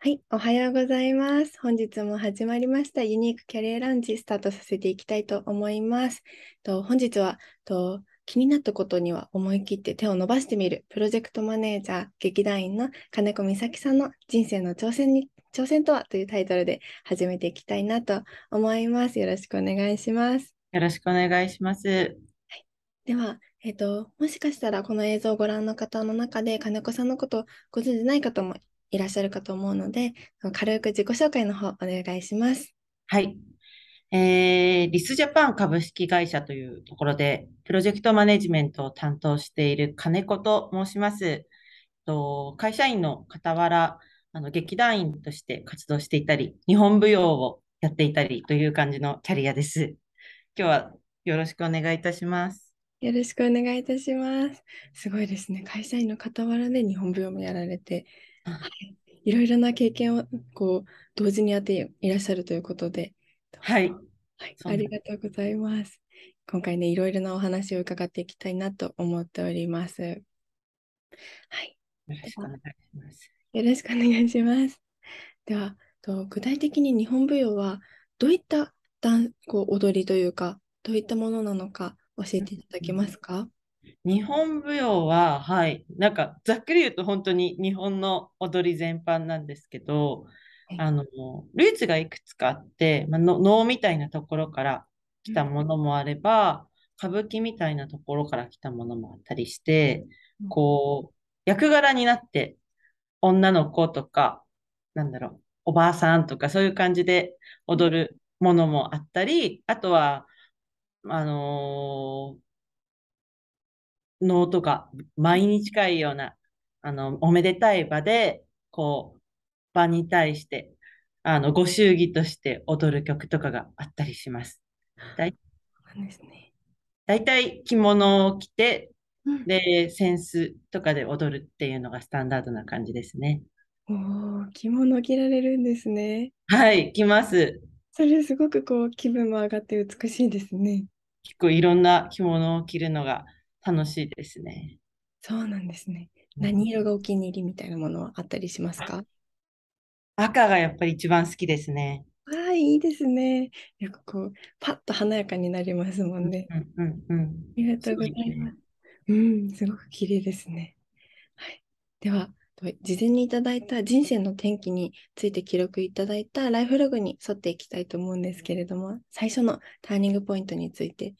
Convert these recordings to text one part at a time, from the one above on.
はい、おはようございます。本日も始まりましたユニークキャリアランチスタートさせていきたいと思います。と本日はと気になったことには思い切って手を伸ばしてみるプロジェクトマネージャー劇団員の金子美咲さんの人生の挑戦に挑戦とはというタイトルで始めていきたいなと思います。よろしくお願いします。よろしくお願いします。はい、では、えっ、ー、と、もしかしたらこの映像をご覧の方の中で金子さんのことをご存じない方もいらっしゃるかと思うので、軽く自己紹介の方お願いします。はい。えー、リスジャパン株式会社というところで、プロジェクトマネジメントを担当している金子と申します。と会社員の傍ら、あの劇団員として活動していたり、日本舞踊をやっていたりという感じのキャリアです。今日はよろしくお願いいたします。よろしくお願いいたします。すごいですね。会社員の傍らで日本舞踊もやられて、いろいろな経験をこう同時にやっていらっしゃるということで、はい、はい、ありがとうございます。今回ね、いろいろなお話を伺っていきたいなと思っております。はい。よろしくお願いします。よろしくお願いします。では、と具体的に日本舞踊はどういったダンこう踊りというか、どういったものなのか教えていただけますか、日本舞踊は、はい、なんかざっくり言うと本当に日本の踊り全般なんですけど、はい、あのルーツがいくつかあって、まあ、能みたいなところから来たものもあれば、うん、歌舞伎みたいなところから来たものもあったりして、うん、こう役柄になって女の子とかなんだろうおばあさんとかそういう感じで踊るものもあったりあとはあのー能とか、毎日近いような、あの、おめでたい場で、こう、場に対して、あの、ご祝儀として踊る曲とかがあったりします。ね。大体着物を着て、うん、で、扇子とかで踊るっていうのがスタンダードな感じですね。お着物着られるんですね。はい、着ます。それすごくこう気分も上がって美しいですね。結構いろんな着物を着るのが楽しいですね。そうなんですね。何色がお気に入りみたいなものはあったりしますか赤がやっぱり一番好きですね。わあ、いいですね。よくこう、パッと華やかになりますもんね。うんうん、うん、ありがとうございます。うん、すごく綺麗ですね。はい。では、事前にいただいた人生の転機について記録いただいたライフログに沿っていきたいと思うんですけれども、最初のターニングポイントについて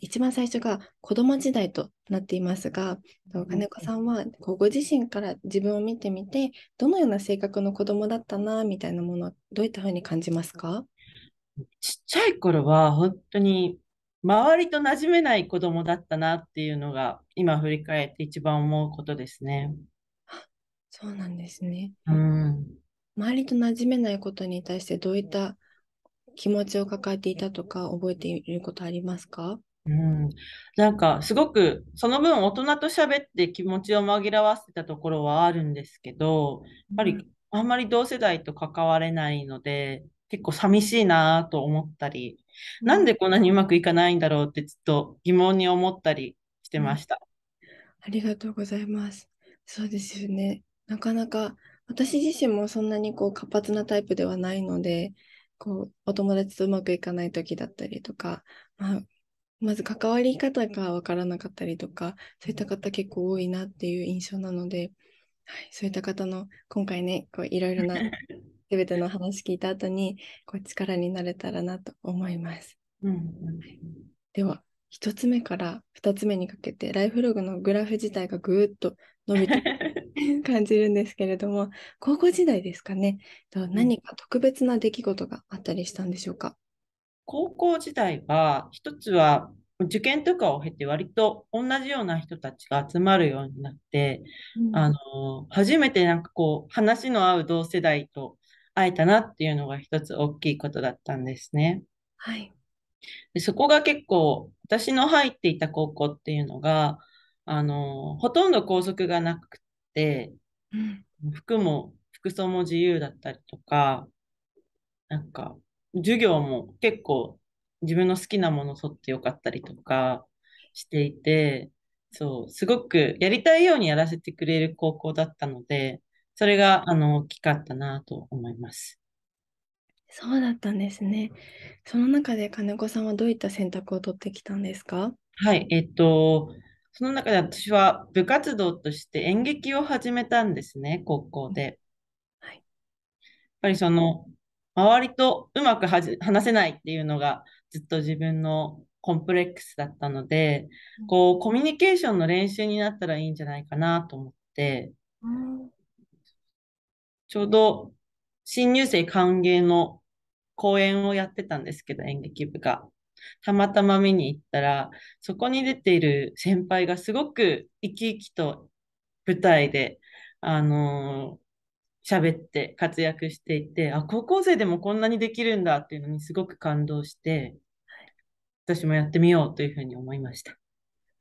一番最初が子供時代となっていますが、金子さんはご自身から自分を見てみて、どのような性格の子供だったなみたいなもの、どういったふうに感じますかちっちゃい頃は本当に周りと馴染めない子供だったなっていうのが今振り返って一番思うことですね。そうなんですね。うん、周りと馴染めないことに対してどういった気持ちを抱えていたとか覚えていることありますかうん、なんかすごくその分大人と喋って気持ちを紛らわせたところはあるんですけど、やっぱりあんまり同世代と関われないので、結構寂しいなと思ったり、なんでこんなにうまくいかないんだろうってちょっと疑問に思ったりしてました。ありがとうございます。そうですよね。なかなか私自身もそんなにこう活発なタイプではないので、こうお友達とうまくいかない時だったりとか、まあ、まず関わり方が分からなかったりとかそういった方結構多いなっていう印象なので、はい、そういった方の今回ねこういろいろな 全ての話聞いた後にこう力になれたらなと思います。うん、では1つ目から2つ目にかけてライフログのグラフ自体がぐーっと伸びて 感じるんですけれども高校時代ですかね何か特別な出来事があったりしたんでしょうか高校時代は、一つは受験とかを経て割と同じような人たちが集まるようになって、うん、あの初めてなんかこう話の合う同世代と会えたなっていうのが一つ大きいことだったんですね。はい、でそこが結構私の入っていた高校っていうのがあのほとんど校則がなくて、うん、服も服装も自由だったりとかなんか授業も結構自分の好きなものを取ってよかったりとかしていて、そう、すごくやりたいようにやらせてくれる高校だったので、それがあの大きかったなと思います。そうだったんですね。その中で金子さんはどういった選択を取ってきたんですかはい、えっと、その中で私は部活動として演劇を始めたんですね、高校で。はい、やっぱりその周りとうまくはじ話せないっていうのがずっと自分のコンプレックスだったので、こうコミュニケーションの練習になったらいいんじゃないかなと思って、うん、ちょうど新入生歓迎の公演をやってたんですけど演劇部が。たまたま見に行ったらそこに出ている先輩がすごく生き生きと舞台で、あの喋って活躍していて、あ、高校生でもこんなにできるんだっていうのにすごく感動して、私もやってみようというふうに思いました。わ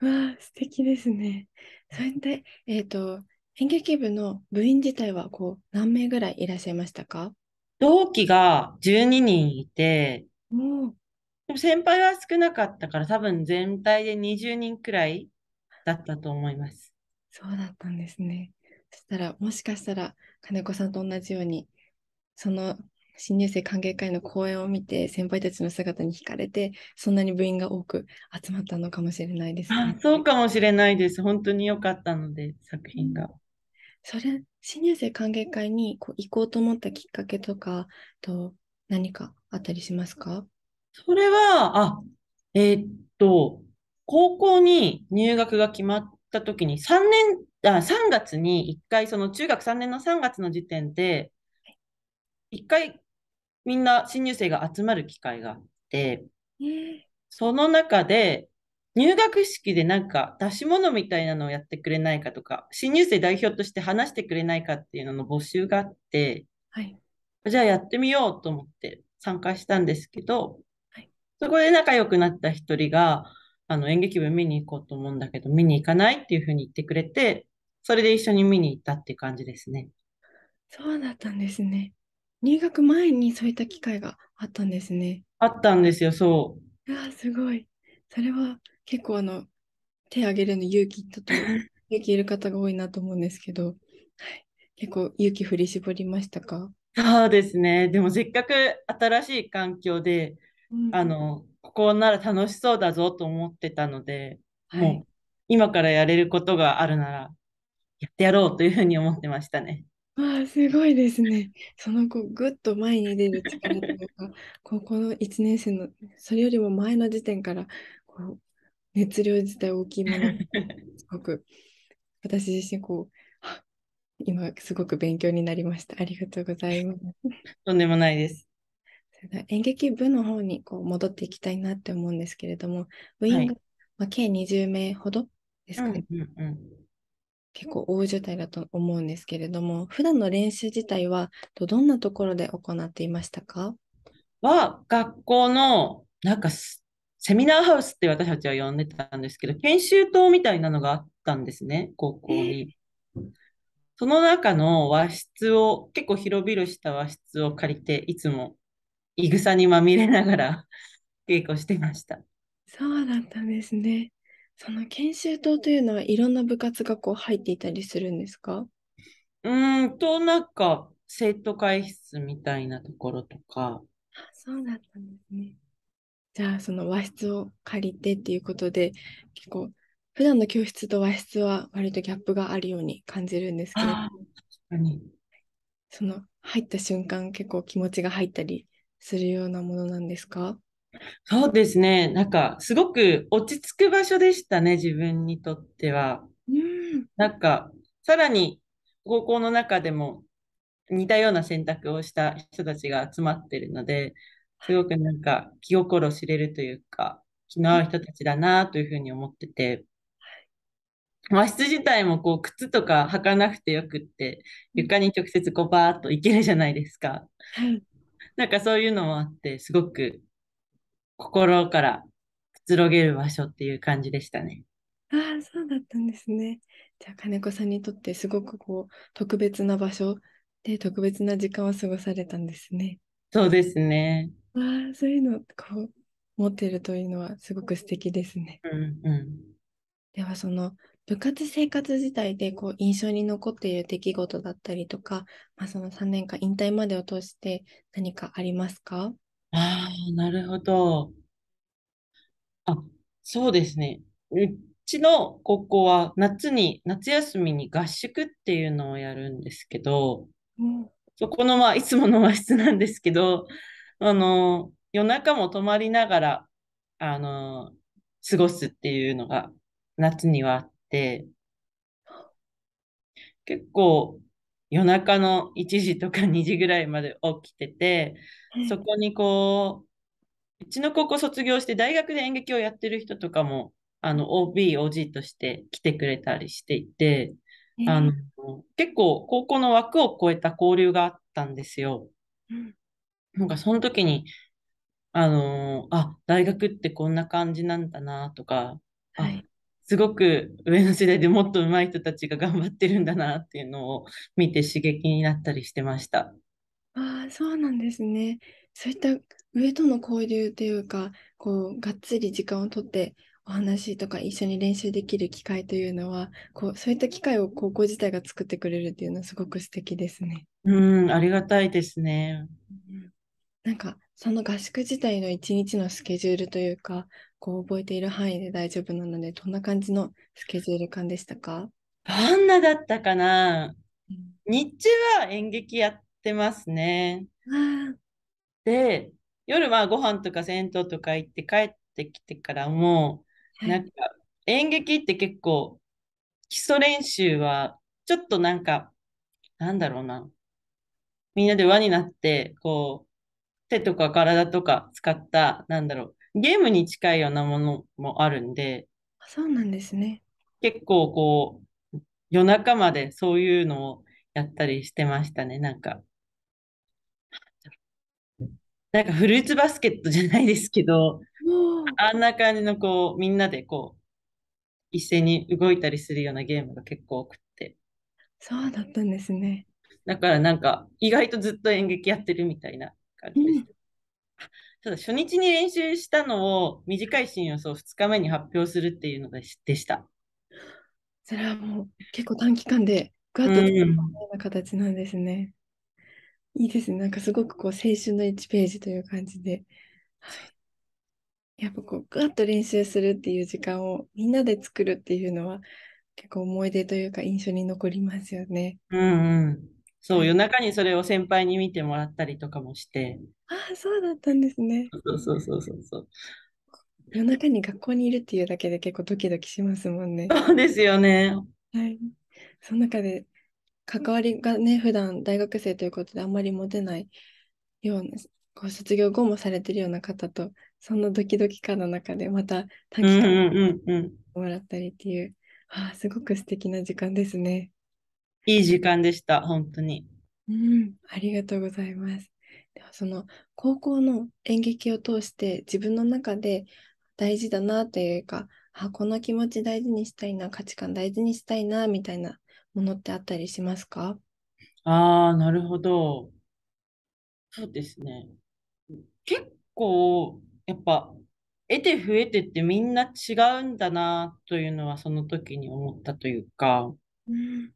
あ、素敵ですね。それで、えっ、ー、と、演劇部の部員自体はこう何名ぐらいいらっしゃいましたか同期が12人いて、でも先輩は少なかったから多分全体で20人くらいだったと思います。そうだったんですね。そしたらもしかしたら金子さんと同じようにその新入生歓迎会の講演を見て先輩たちの姿に惹かれてそんなに部員が多く集まったのかもしれないです、ね、そうかもしれないです本当に良かったので作品が。それ新入生歓迎会にこう行こうと思ったきっかけとかと何かあったりしますかそれはあえー、っと高校に入学が決まった時に3年あ3月に1回、その中学3年の3月の時点で、1回みんな新入生が集まる機会があって、その中で入学式でなんか出し物みたいなのをやってくれないかとか、新入生代表として話してくれないかっていうのの募集があって、はい、じゃあやってみようと思って参加したんですけど、はい、そこで仲良くなった一人が、あの演劇部見に行こうと思うんだけど、見に行かないっていうふうに言ってくれて、それで一緒に見に行ったっていう感じですね。そうだったんですね。入学前にそういった機会があったんですね。あったんですよ、そう。あすごい。それは結構あの手挙げるの勇気ちと 勇気いる方が多いなと思うんですけど、はい、結構勇気振り絞りましたかそうですね。でもせっかく新しい環境で、うん、あのここなら楽しそうだぞと思ってたので、はい、もう今からやれることがあるならやってやろうというふうに思ってましたね。わあすごいですね。そのこうぐっと前に出る力というか高校 の1年生のそれよりも前の時点からこう熱量自体大きいもの すごく私自身こう今すごく勉強になりました。ありがとうございます。とんでもないです。演劇部の方にこう戻っていきたいなって思うんですけれども、部員が、はい、まあ、計20名ほどですかね。うんうんうん結構大所帯だと思うんですけれども普段の練習自体はどんなところで行っていましたかは学校のなんかセミナーハウスって私たちは呼んでたんですけど研修棟みたいなのがあったんですね高校に。その中の和室を結構広々した和室を借りていつもいぐさにまみれながら稽古してました。そうだったんですね。その研修棟というのはいろんな部活がこう入っていたりするんですかうんとなんか生徒会室みたいなところとか。そうだったんですね。じゃあその和室を借りてっていうことで結構普段の教室と和室は割とギャップがあるように感じるんですけど。確かに。その入った瞬間結構気持ちが入ったりするようなものなんですかそうですね。なんか、すごく落ち着く場所でしたね、自分にとっては。うん。なんか、さらに、高校の中でも似たような選択をした人たちが集まってるので、すごくなんか、気心知れるというか、気の合う人たちだなというふうに思ってて、和室自体もこう靴とか履かなくてよくって床に直接こうバーっといけるじゃないですか。なんかそういうのもあってすごく心からくつろげる場所っていう感じでしたね。ああ、そうだったんですね。じゃあ金子さんにとってすごくこう特別な場所で特別な時間を過ごされたんですね。そうですね。ああ、そういうのこう持ってるというのはすごく素敵ですね。うんうん、ではその部活生活自体でこう印象に残っている出来事だったりとか、まあ、その3年間引退までを通して何かありますかああ、なるほど。あ、そうですね。うちの高校は夏に、夏休みに合宿っていうのをやるんですけど、そこのまあいつもの和室なんですけど、あの、夜中も泊まりながら、あの、過ごすっていうのが夏にはあって、結構夜中の1時とか2時ぐらいまで起きてて、そこにこう、うちの高校卒業して大学で演劇をやってる人とかも、あの、OB、OG として来てくれたりしていて、あの結構高校の枠を超えた交流があったんですよ。なんかその時に、あのあ、大学ってこんな感じなんだなとか、はい、すごく上の世代でもっと上手い人たちが頑張ってるんだなっていうのを見て刺激になったりしてました。ああそうなんですね。そういった上との交流というかこうがっつり時間をとってお話とか一緒に練習できる機会というのはこうそういった機会を高校自体が作ってくれるっていうのはすごく素敵ですね。うんありがたいですね。なんかその合宿自体の一日のスケジュールというかこう覚えている範囲で大丈夫なのでどんな感じのスケジュール感でしたかどんなだったかな、うん、日中は演劇やってますね。で夜はご飯とか銭湯とか行って帰ってきてからも、はい、なんか演劇って結構基礎練習はちょっとなんかなんだろうなみんなで輪になってこう手とか体とか使った、なんだろう、ゲームに近いようなものもあるんで、そうなんですね。結構こう、夜中までそういうのをやったりしてましたね、なんか。なんかフルーツバスケットじゃないですけど、あんな感じのこう、みんなでこう、一斉に動いたりするようなゲームが結構多くて。そうだったんですね。だからなんか、意外とずっと演劇やってるみたいな感じです。うん、初日に練習したのを短いシーン。予想2日目に発表するっていうのでした。それはもう結構短期間でグワッと出たような形なんですね。うん、いいですね。なんかすごくこう青春の1ページという感じで。やっぱこうグワッと練習するっていう時間をみんなで作るっていうのは結構思い出というか印象に残りますよね。うん、うんそう、夜中にそれを先輩に見てもらったりとかもして。ああ、そうだったんですね。そうそうそうそうそう。夜中に学校にいるっていうだけで結構ドキドキしますもんね。そうですよね。はい。その中で関わりがね、普段大学生ということであんまり持てないような、こう卒業後もされてるような方と、そのドキドキ感の中でまた短期間もらったりっていう、うんうんうんうん、ああ、すごく素敵な時間ですね。いい時間でした、本当に。うん、ありがとうございます。ではその高校の演劇を通して自分の中で大事だなというか、あこの気持ち大事にしたいな、価値観大事にしたいなみたいなものってあったりしますかああ、なるほど。そうですね。結構、やっぱ、得て増えてってみんな違うんだなというのはその時に思ったというか、うん、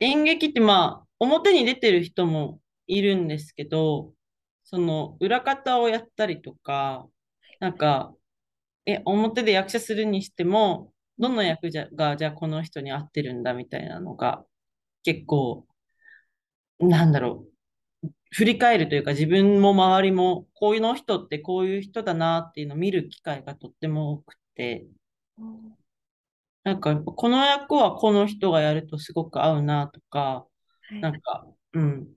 演劇ってまあ、表に出てる人もいるんですけど、その裏方をやったりとか、なんか、え、表で役者するにしても、どの役じゃが、じゃあこの人に合ってるんだみたいなのが、結構、なんだろう、振り返るというか、自分も周りも、こういうの人ってこういう人だなっていうのを見る機会がとっても多くて、なんかこの役はこの人がやるとすごく合うなとか、はい、なんか、うん、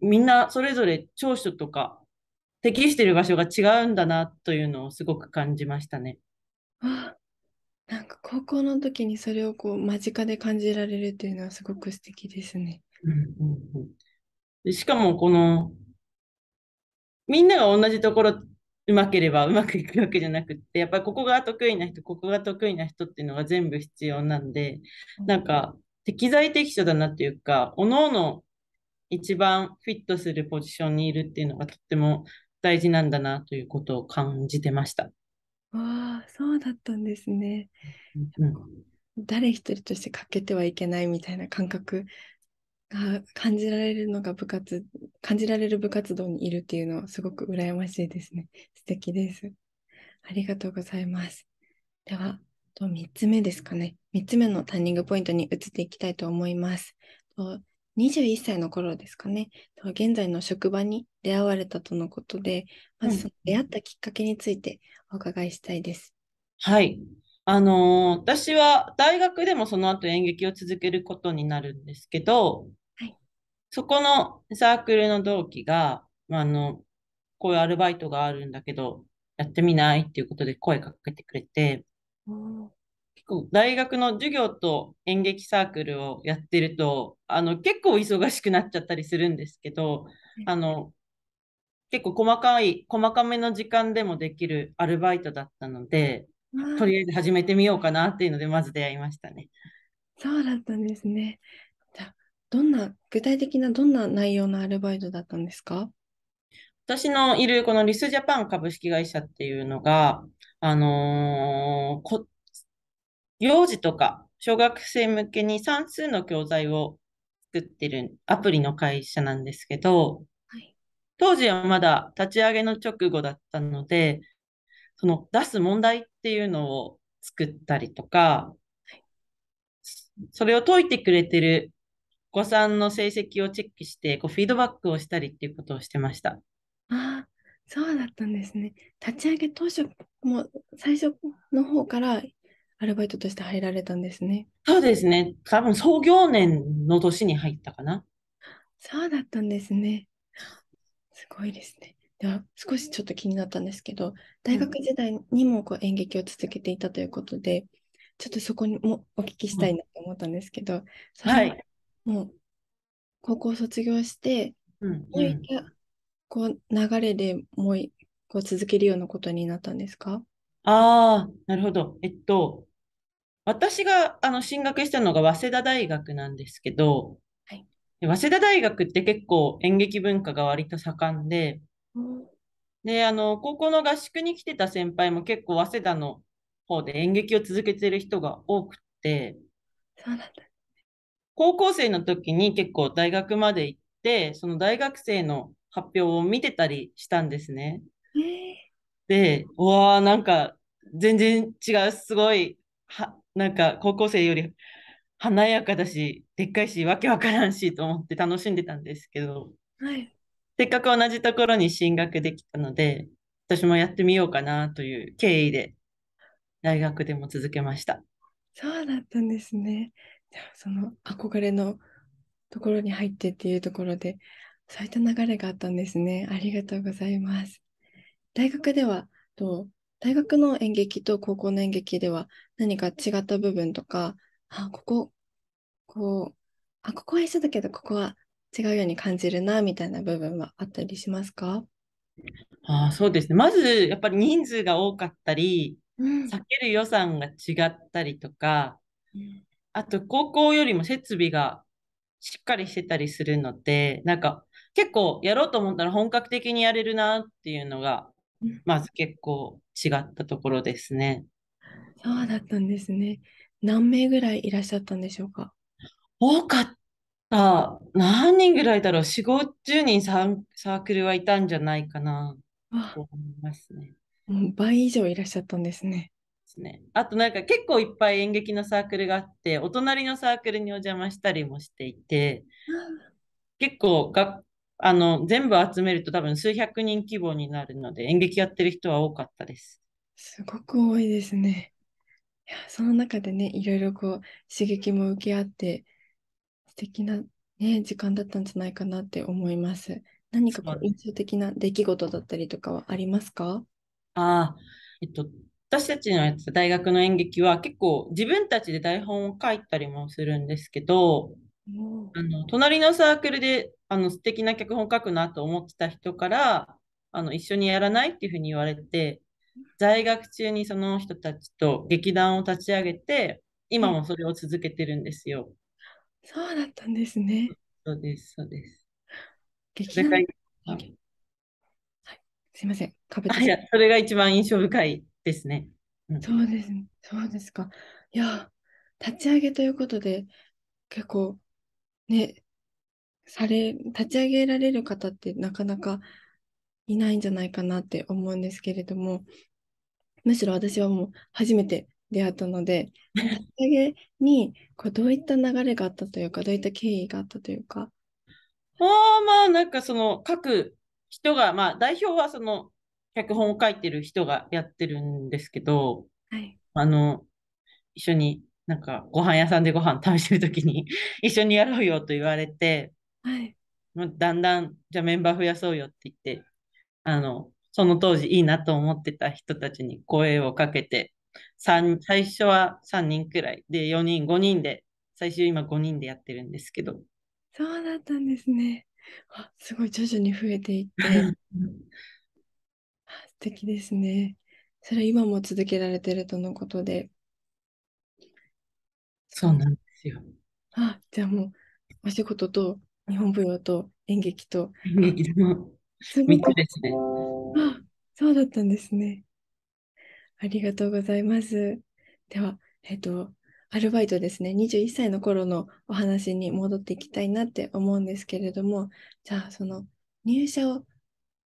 みんなそれぞれ長所とか適してる場所が違うんだなというのをすごく感じましたね。なんか高校の時にそれをこう間近で感じられるというのはすごく素敵ですね。しかもこのみんなが同じところうまければうまくいくわけじゃなくってやっぱりここが得意な人ここが得意な人っていうのが全部必要なんでなんか適材適所だなっていうかおのおの一番フィットするポジションにいるっていうのがとっても大事なんだなということを感じてました。わあそうだったんですね。うん、誰一人として欠けてはいけないみたいな感覚が感じられるのが部活、感じられる部活動にいるっていうのはすごく羨ましいですね。素敵です。ありがとうございます。では、と3つ目ですかね。3つ目のターニングポイントに移っていきたいと思います。と21歳の頃ですかね。と現在の職場に出会われたとのことで、まずその出会ったきっかけについてお伺いしたいです。うん、はい。あのー、私は大学でもその後演劇を続けることになるんですけど、そこのサークルの同期が、まあ、あの、こういうアルバイトがあるんだけど、やってみないっていうことで声かけてくれて、結構大学の授業と演劇サークルをやってると、あの、結構忙しくなっちゃったりするんですけど、あの、結構細かい、細かめの時間でもできるアルバイトだったので、とりあえず始めてみようかなっていうので、まず出会いましたね。そうだったんですね。どんな、具体的などんな内容のアルバイトだったんですか私のいるこのリスジャパン株式会社っていうのが、あのー、幼児とか小学生向けに算数の教材を作ってるアプリの会社なんですけど、はい、当時はまだ立ち上げの直後だったので、その出す問題っていうのを作ったりとか、それを解いてくれてる子さんの成績をチェックしてこうフィードバックをしたりっていうことをしてました。あそうだったんですね。立ち上げ当初も最初の方からアルバイトとして入られたんですね。そうですね。多分創業年の年に入ったかな。そうだったんですね。すごいですね。では少しちょっと気になったんですけど大学時代にもこう演劇を続けていたということで、うん、ちょっとそこにもお聞きしたいなと思ったんですけど、うん、はい、もう高校卒業して、うんうもう一こう流れでもうこう続けるようなことになったんですかああ、なるほど。えっと、私があの進学したのが早稲田大学なんですけど、はい。早稲田大学って結構演劇文化が割と盛んで、で、あの、高校の合宿に来てた先輩も結構早稲田の方で演劇を続けてる人が多くて、そうなんだ。高校生の時に結構大学まで行って、その大学生の発表を見てたりしたんですね。で、うわー、なんか全然違う、すごい、はなんか高校生より華やかだし、でっかいし、わけわからんしと思って楽しんでたんですけど、はい、せっかく同じところに進学できたので、私もやってみようかなという経緯で、大学でも続けました。そうだったんですね。その憧れのところに入ってっていうところで、そういった流れがあったんですね。ありがとうございます。大学では、と大学の演劇と高校の演劇では何か違った部分とか、あ、ここ、こう、あ、ここは一緒だけど、ここは違うように感じるな、みたいな部分はあったりしますかあそうですね。まず、やっぱり人数が多かったり、うん、避ける予算が違ったりとか、あと高校よりも設備がしっかりしてたりするので、なんか結構やろうと思ったら本格的にやれるなっていうのが、まず結構違ったところですね。そうだったんですね。何名ぐらいいらっしゃったんでしょうか多かった。何人ぐらいだろう ?4、50人サークルはいたんじゃないかなと思いますね。倍以上いらっしゃったんですね。ですね。あとなんか結構いっぱい演劇のサークルがあって、お隣のサークルにお邪魔したりもしていて、結構があの全部集めると多分数百人規模になるので、演劇やってる人は多かったです。すごく多いですね。いやその中でね、いろいろこう刺激も受け合って、素敵なね、時間だったんじゃないかなって思います。何かこう印象的な出来事だったりとかはありますかああ、えっと、私たちのやつ大学の演劇は結構自分たちで台本を書いたりもするんですけど、あの隣のサークルであの素敵な脚本書くなと思ってた人からあの一緒にやらないっていうふうに言われて在学中にその人たちと劇団を立ち上げて今もそれを続けてるんですよ。そうだったんですね。そうですそうです。劇団はい、すいません。かぶそれが一番印象深いですね。うん、そうですね。そうですか。いや、立ち上げということで、結構、ね、され、立ち上げられる方ってなかなかいないんじゃないかなって思うんですけれども、むしろ私はもう初めて出会ったので、立ち上げにこうどういった流れがあったというか、どういった経緯があったというか。あまあ、なんかその各人が、まあ、代表はその脚本を書いてる人がやってるんですけど、はい、あの一緒になんかご飯屋さんでご飯食べてる時に 一緒にやろうよと言われて、はい、だんだんじゃあメンバー増やそうよって言ってあのその当時いいなと思ってた人たちに声をかけて最初は3人くらいで4人5人で最終今5人でやってるんですけどそうだったんですねすごい徐々に増えていって 敵ですね。それ今も続けられてるとのことで。そうなんですよ。あ、じゃあもう、お仕事と日本舞踊と演劇と。演劇の3つですね。あ、そうだったんですね。ありがとうございます。では、えっ、ー、と、アルバイトですね、21歳の頃のお話に戻っていきたいなって思うんですけれども、じゃあ、その入社を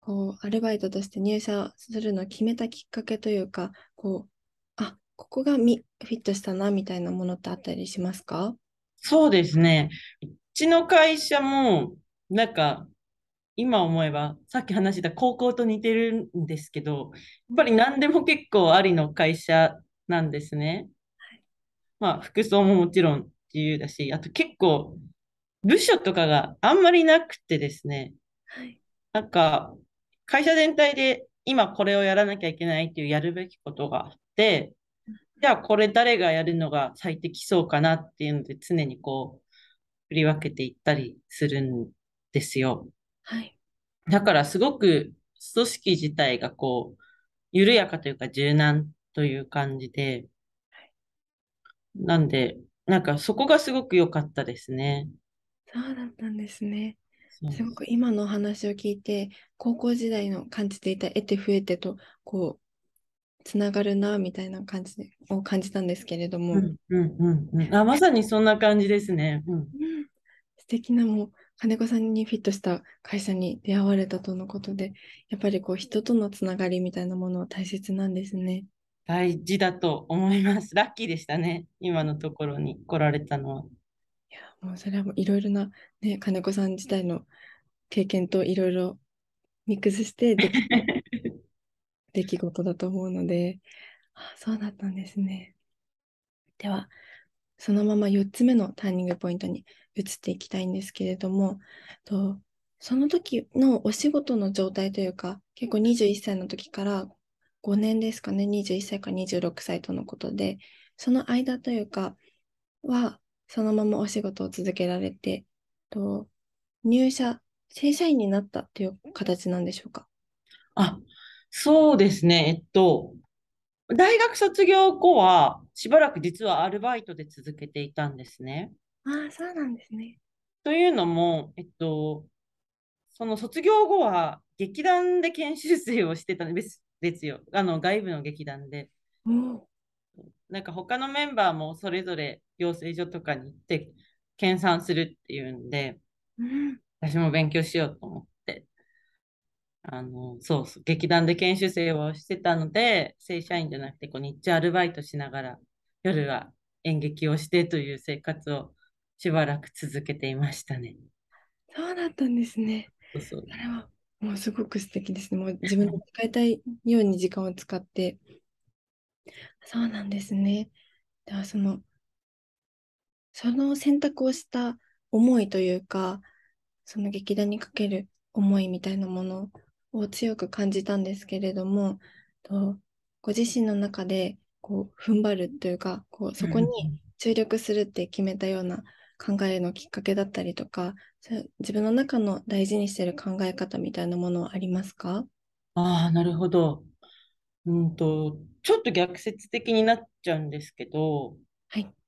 こうアルバイトとして入社するのを決めたきっかけというかこうあここがフィットしたなみたいなものってあったりしますかそうですねうちの会社もなんか今思えばさっき話した高校と似てるんですけどやっぱり何でも結構ありの会社なんですね。はい、まあ服装ももちろん自由だしあと結構部署とかがあんまりなくてですね、はい、なんか会社全体で今これをやらなきゃいけないっていうやるべきことがあって、じゃあこれ誰がやるのが最適そうかなっていうので常にこう振り分けていったりするんですよ。はい。だからすごく組織自体がこう緩やかというか柔軟という感じで、はい、なんで、なんかそこがすごく良かったですね。そうだったんですね。すごく今のお話を聞いて高校時代の感じていた得て増えてとこうつながるなみたいな感じを感じたんですけれども、うんうんうん、あまさにそんな感じですね。うん、素敵なもう金子さんにフィットした会社に出会われたとのことでやっぱりこう人とのつながりみたいなものは大切なんですね。大事だと思います。ラッキーでしたね。今のところに来られたのは。もうそれはもういろいろな、ね、金子さん自体の経験といろいろミックスしてでき 出来事だと思うので、あそうだったんですね。では、そのまま4つ目のターニングポイントに移っていきたいんですけれども、とその時のお仕事の状態というか、結構21歳の時から5年ですかね、21歳か26歳とのことで、その間というかは、そのままお仕事を続けられて、と入社、正社員になったという形なんでしょうかあ、そうですね。えっと、大学卒業後は、しばらく実はアルバイトで続けていたんですね。ああ、そうなんですね。というのも、えっと、その卒業後は劇団で研修生をしてたんですですよ。あの外部の劇団で。なんか他のメンバーもそれぞれ養成所とかに行って研鑽するっていうんで、私も勉強しようと思って、あの、そうそう、劇団で研修生をしてたので、正社員じゃなくて、こう日中アルバイトしながら、夜は演劇をしてという生活をしばらく続けていましたね。そうだったんですね。そうそうあれはもうすごく素敵ですね。もう自分の使いたいように時間を使って。そうなんですね。ではそのその選択をした思いというかその劇団にかける思いみたいなものを強く感じたんですけれどもご自身の中でこう踏ん張るというかこうそこに注力するって決めたような考えのきっかけだったりとか自分の中の大事にしてる考え方みたいなものはありますかああなるほど、うんと。ちょっと逆説的になっちゃうんですけど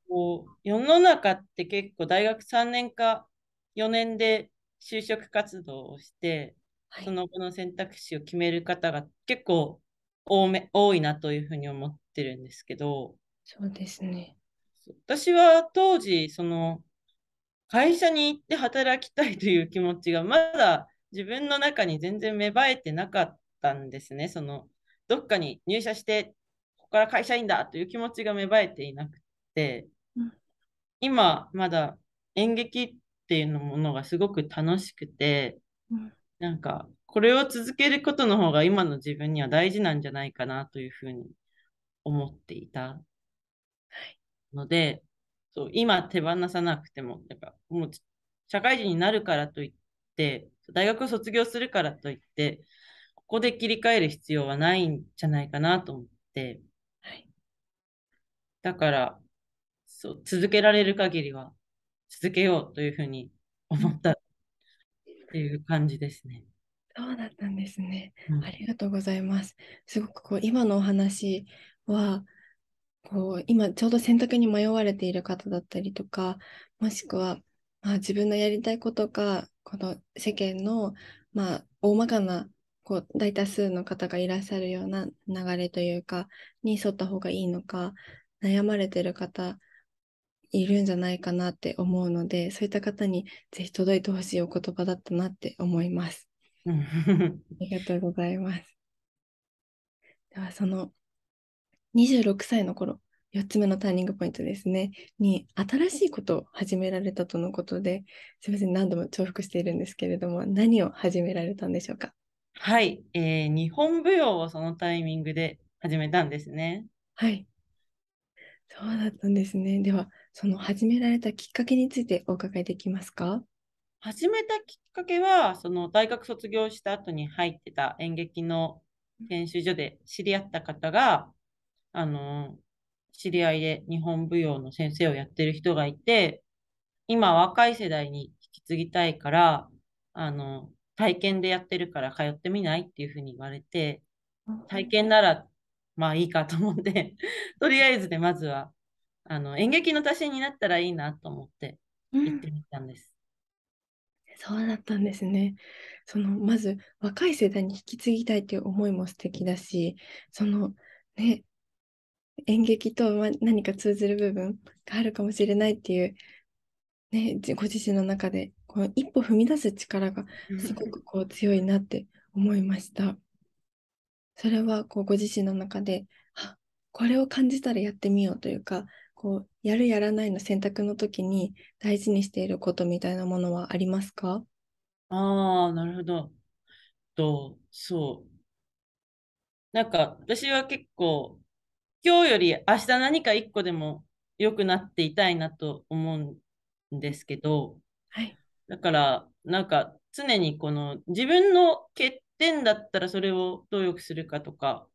こう世の中って結構大学3年か4年で就職活動をして、はい、その後の選択肢を決める方が結構多め多いなというふうに思ってるんですけどそうですね私は当時その会社に行って働きたいという気持ちがまだ自分の中に全然芽生えてなかったんですねそのどっかに入社してここから会社員だという気持ちが芽生えていなくて今まだ演劇っていうものがすごく楽しくて、なんかこれを続けることの方が今の自分には大事なんじゃないかなというふうに思っていたので、そう今手放さなくてもなんかもう社会人になるからといって大学を卒業するからといってここで切り替える必要はないんじゃないかなと思って、はい、だからそう続けられる限りは続けようというふうに思ったっていう感じですね。そうだったんですね。うん、ありがとうございます。すごくこう今のお話はこう今ちょうど選択に迷われている方だったりとかもしくは、まあ、自分のやりたいことかこの世間の、まあ、大まかなこう大多数の方がいらっしゃるような流れというかに沿った方がいいのか悩まれてる方いるんじゃないかなって思うのでそういった方にぜひ届いてほしいお言葉だったなって思います。ありがとうございます。ではその26歳の頃4つ目のターニングポイントですねに新しいことを始められたとのことですいません何度も重複しているんですけれども何を始められたんでしょうかはい、えー、日本舞踊をそのタイミングで始めたんですねはいそうだったんですねではその始められたきっかけについてお伺いできますか始めたきっかけはその大学卒業した後に入ってた演劇の研修所で知り合った方が、あの知り合いで日本舞踊の先生をやってる人がいて今若い世代に引き継ぎたいからあの体験でやってるから通ってみないっていうふうに言われて体験ならまあいいかと思って とりあえずでまずはあの演劇の足しになったらいいなと思って行ってみたんです。うん、そうだったんですね。そのまず若い世代に引き継ぎたいという思いも素敵だし、そのね演劇と何か通ずる部分があるかもしれないっていう、ね、ご自身の中でこの一歩踏み出す力がすごくこう強いなって思いました。それはこうご自身の中でこれを感じたらやってみようというかこうやるやらないの選択の時に大事にしていることみたいなものはありますかああ、なるほど。と、そう。なんか私は結構今日より明日何か一個でも良くなっていたいなと思うんですけど、はい、だからなんか常にこの自分の欠点だったらそれをどう良くするかとか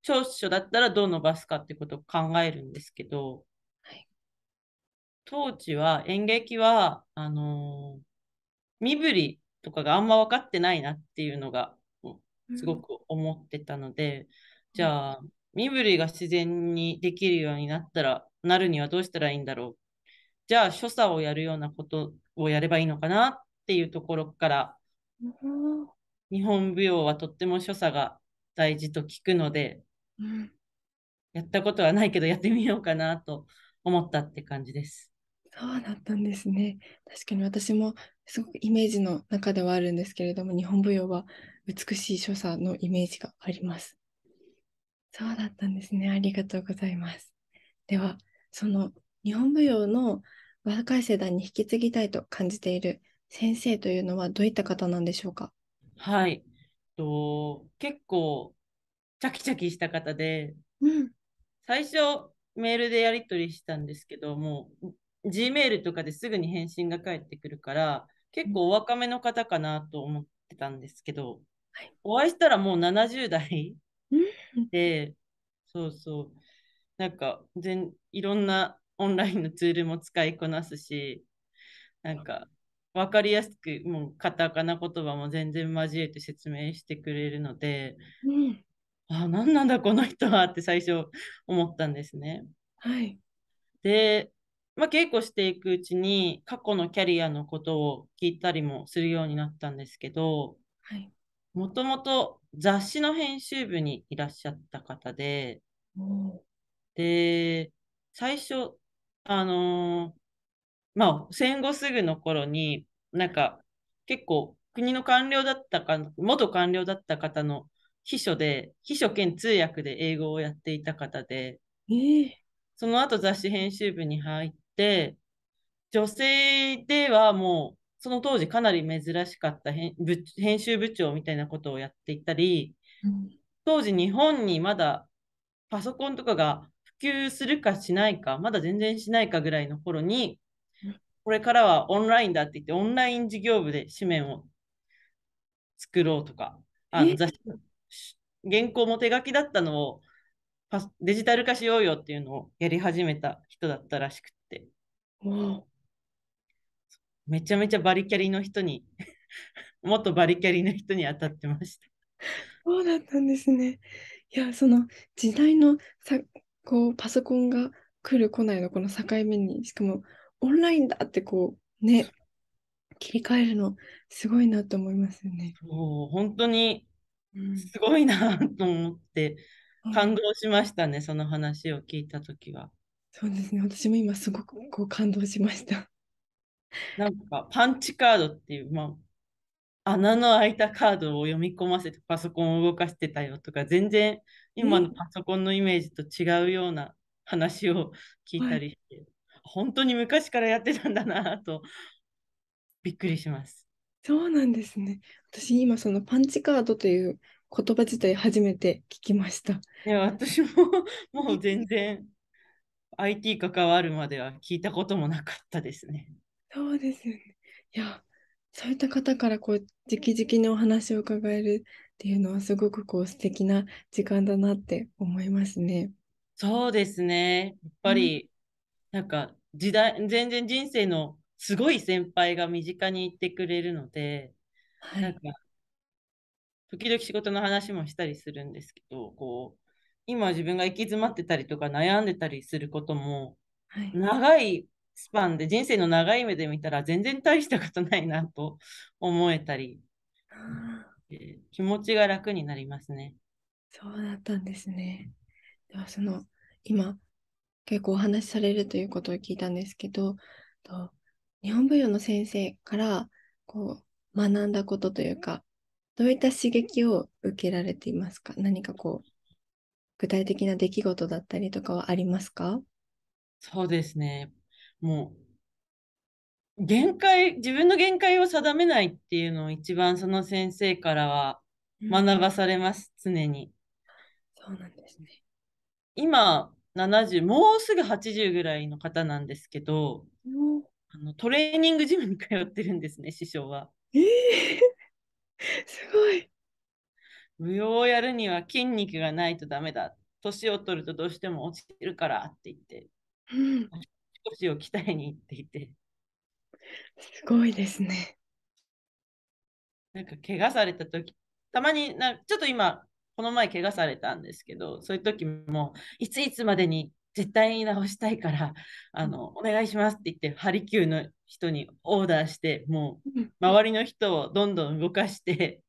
長所だったらどう伸ばすかってことを考えるんですけど当時は演劇は、あのー、身振りとかがあんま分かってないなっていうのがすごく思ってたので、うん、じゃあ身振りが自然にできるようになったらなるにはどうしたらいいんだろうじゃあ所作をやるようなことをやればいいのかなっていうところから、うん、日本舞踊はとっても所作が大事と聞くので、うん、やったことはないけどやってみようかなと思ったって感じです。そうだったんですね。確かに私もすごくイメージの中ではあるんですけれども、日本舞踊は美しい所作のイメージがあります。そうだったんですね。ありがとうございます。では、その日本舞踊の若い世代に引き継ぎたいと感じている先生というのはどういった方なんでしょうかはい。と結構チャキチャキした方で、うん、最初メールでやり取りしたんですけども G メールとかですぐに返信が返ってくるから、結構お若めの方かなと思ってたんですけど、はい、お会いしたらもう70代で、そうそう、なんか全いろんなオンラインのツールも使いこなすし、なんか分かりやすく、もうカタカナ言葉も全然交えて説明してくれるので、うん、あ、何なんだこの人はって最初思ったんですね。はい、で、まあ、稽古していくうちに過去のキャリアのことを聞いたりもするようになったんですけど、もともと雑誌の編集部にいらっしゃった方で、で、最初、あのー、まあ、戦後すぐの頃に、なんか結構国の官僚だったか、元官僚だった方の秘書で、秘書兼通訳で英語をやっていた方で、えーその後雑誌編集部に入って。、女性ではもう、その当時かなり珍しかった編集部長みたいなことをやっていたり、うん、当時日本にまだパソコンとかが普及するかしないか、まだ全然しないかぐらいの頃に、これからはオンラインだって言って、オンライン事業部で紙面を作ろうとか、あの雑誌原稿も手書きだったのをデジタル化しようよっていうのをやり始めた人だったらしくもうめちゃめちゃバリキャリの人に元 バリキャリの人に当たってました。そうだったんですね。いやその時代のさこうパソコンが来る来ないのこの境目にしかもオンラインだってこうね切り替えるのすごいなと思いますよね。そう本当にすごいなと思って、感動しましたね、うん、その話を聞いた時は。そうですね私も今すごくこう感動しました。なんかパンチカードっていう、まあ、穴の開いたカードを読み込ませてパソコンを動かしてたよとか全然今のパソコンのイメージと違うような話を聞いたりして、はい、本当に昔からやってたんだなとびっくりします。そうなんですね。私今そのパンチカードという言葉自体初めて聞きました。いや私ももう全然 IT 関わるまでは聞いたこともなかったですね。そうですよね。いや、そういった方からこう直々にお話を伺えるっていうのはすごくこう素敵な時間だなって思いますね。そうですね。やっぱり、うん、なんか時代全然人生のすごい先輩が身近にいてくれるので、はい、なんか時々仕事の話もしたりするんですけどこう今自分が行き詰まってたりとか悩んでたりすることも、はい、長いスパンで人生の長い目で見たら全然大したことないなと思えたり、えー、気持ちが楽になりますね。そうだったんですね。ではその今結構お話しされるということを聞いたんですけど日本舞踊の先生からこう学んだことというかどういった刺激を受けられていますか何かこう具体的な出来事だったりとかはありますかそうですね。もう、限界、自分の限界を定めないっていうのを一番その先生からは学ばされます、うん、常に。そうなんですね。今、70、もうすぐ80ぐらいの方なんですけど、うん、あのトレーニングジムに通ってるんですね、師匠は。えー、すごい。舞踊をやるには筋肉がないとダメだ。年を取るとどうしても落ちてるからって言って、うん、を鍛えに行っていて。すごいですね。なんか怪我された時たまになちょっと今この前怪我されたんですけどそういう時もいついつまでに絶対に直したいから、あの、お願いしますって言って、ハリキューの人にオーダーして、もう、周りの人をどんどん動かして、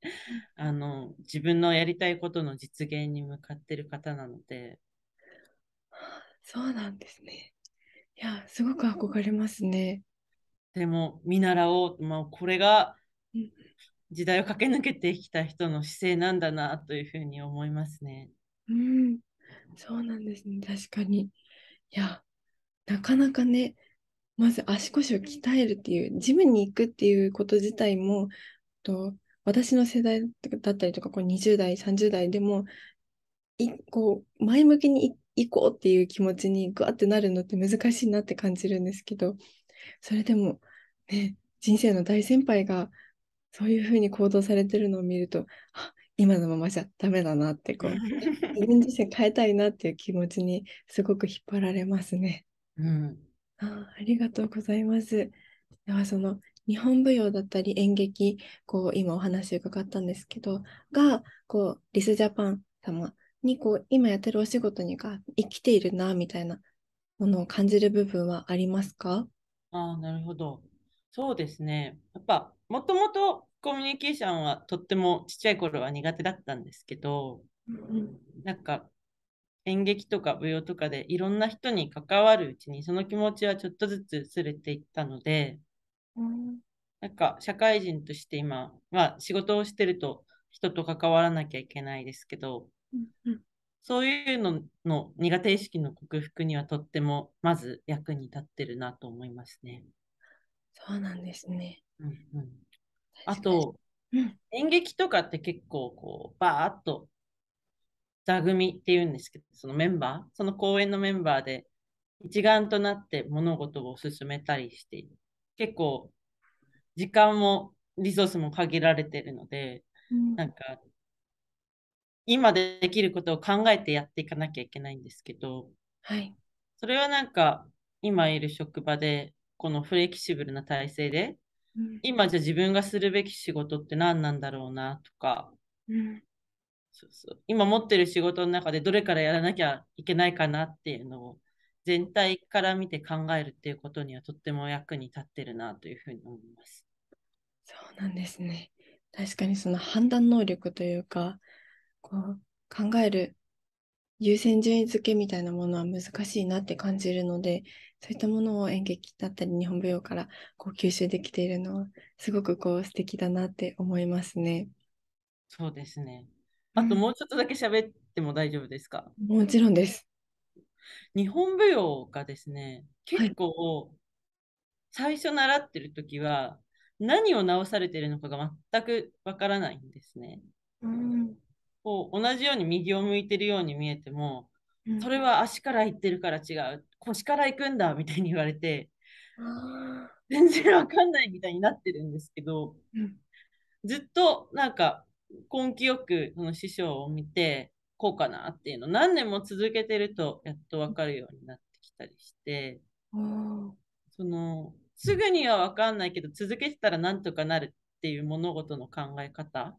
あの、自分のやりたいことの実現に向かってる方なので。そうなんですね。いや、すごく憧れますね。でも、見習おう。まあ、これが、時代を駆け抜けてきた人の姿勢なんだなというふうに思いますね。うん、そうなんですね、確かに。いや、なかなかね、まず足腰を鍛えるっていう、ジムに行くっていうこと自体も、と私の世代だったりとか、こう20代、30代でも、いこう前向きに行こうっていう気持ちにグワってなるのって難しいなって感じるんですけど、それでも、ね、人生の大先輩がそういうふうに行動されてるのを見ると、あ今のままじゃダメだなってこう自分自身変えたいなっていう気持ちにすごく引っ張られますね。うん、あありがとうございます。ではその日本舞踊だったり演劇こう今お話伺ったんですけどがこうリスジャパン様にこう今やってるお仕事にが生きているなみたいなものを感じる部分はありますかあなるほどそうですねやっぱもともとコミュニケーションはとってもちっちゃい頃は苦手だったんですけど、なんか演劇とか舞踊とかでいろんな人に関わるうちにその気持ちはちょっとずつ連れていったので、なんか社会人として今、まあ、仕事をしてると人と関わらなきゃいけないですけど、そういうのの苦手意識の克服にはとってもまず役に立ってるなと思いますね。そうなんですね。うん、うんあと、うん、演劇とかって結構こうバーっと座組っていうんですけどそのメンバーその公演のメンバーで一丸となって物事を進めたりして結構時間もリソースも限られてるので、うん、なんか今でできることを考えてやっていかなきゃいけないんですけど、はい、それはなんか今いる職場でこのフレキシブルな体制でうん、今じゃ自分がするべき仕事って何なんだろうなとか、うんそうそう今持ってる仕事の中でどれからやらなきゃいけないかなっていうのを全体から見て考えるっていうことにはとっても役に立ってるなというふうに思います。そうなんですね。確かにその判断能力というかこう考える優先順位付けみたいなものは難しいなって感じるのでそういったものを演劇だったり日本舞踊からこう吸収できているのはすごくこう素敵だなって思いますね。そうですね。あともうちょっとだけ喋っても大丈夫ですか、うん、もちろんです。日本舞踊がですね結構、最初習ってる時は何を直されてるのかが全くわからないんですね。うんこう同じように右を向いてるように見えても、それは足から行ってるから違う腰から行くんだみたいに言われて、全然わかんないみたいになってるんですけど、ずっとなんか根気よくその師匠を見てこうかなっていうの何年も続けてるとやっと分かるようになってきたりして、そのすぐには分かんないけど続けてたらなんとかなるっていう物事の考え方、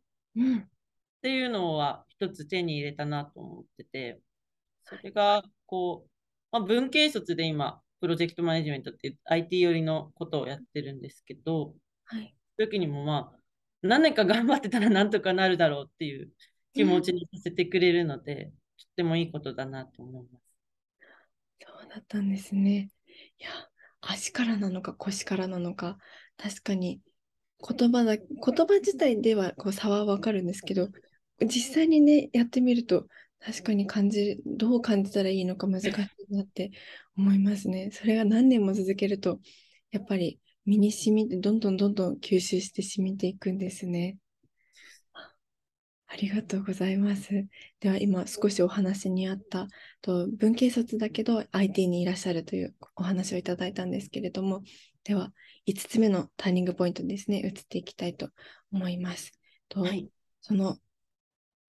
っていうのは一つ手に入れたなと思ってて、それがこう、まあ、文系卒で今、プロジェクトマネジメントって IT 寄りのことをやってるんですけど、はい、時にもまあ、何年か頑張ってたらなんとかなるだろうっていう気持ちにさせてくれるので、うん、とってもいいことだなと思います。そうだったんですね。いや、足からなのか腰からなのか、確かに言葉だ言葉自体ではこう差はわかるんですけど実際にねやってみると確かに感じるどう感じたらいいのか難しいなって思いますね。それが何年も続けるとやっぱり身に染みてどんどんどんどん吸収して染みていくんですね。ありがとうございます。では今少しお話にあったと文系卒だけど IT にいらっしゃるというお話をいただいたんですけれどもでは5つ目のターニングポイントですね移っていきたいと思います。と、はい、その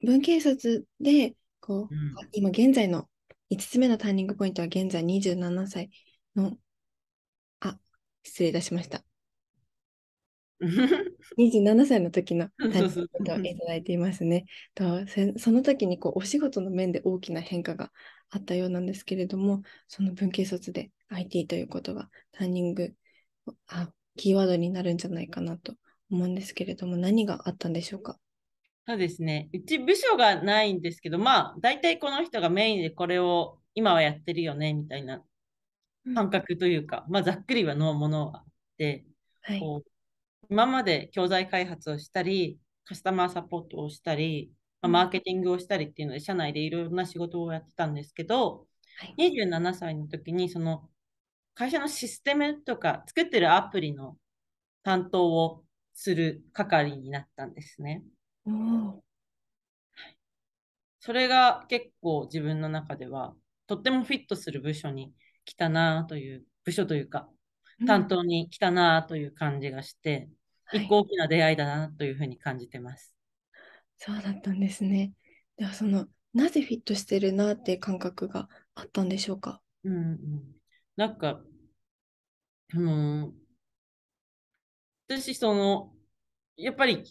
文系卒でこう、うん、今現在の5つ目のターニングポイントは現在27歳のあ失礼いたしました27 歳の時のターニングポイントをいただいていますね とその時にこうお仕事の面で大きな変化があったようなんですけれどもその文系卒で IT ということがターニングあキーワードになるんじゃないかなと思うんですけれども何があったんでしょうかそうですね。うち部署がないんですけど、まあ、大体この人がメインでこれを今はやってるよね、みたいな感覚というか、まあ、ざっくりはのものがあって、はい、こう今まで教材開発をしたり、カスタマーサポートをしたり、まあ、マーケティングをしたりっていうので、社内でいろんな仕事をやってたんですけど、はい、27歳の時に、その会社のシステムとか作ってるアプリの担当をする係になったんですね。それが結構自分の中ではとってもフィットする部署に来たなという部署というか担当に来たなという感じがして、うん、一個大きな出会いだなというふうに感じてます。はい、そうだったんですね。ではそのなぜフィットしてるなって感覚があったんでしょうか。うん、うん、なんか、うん、私そのやっぱり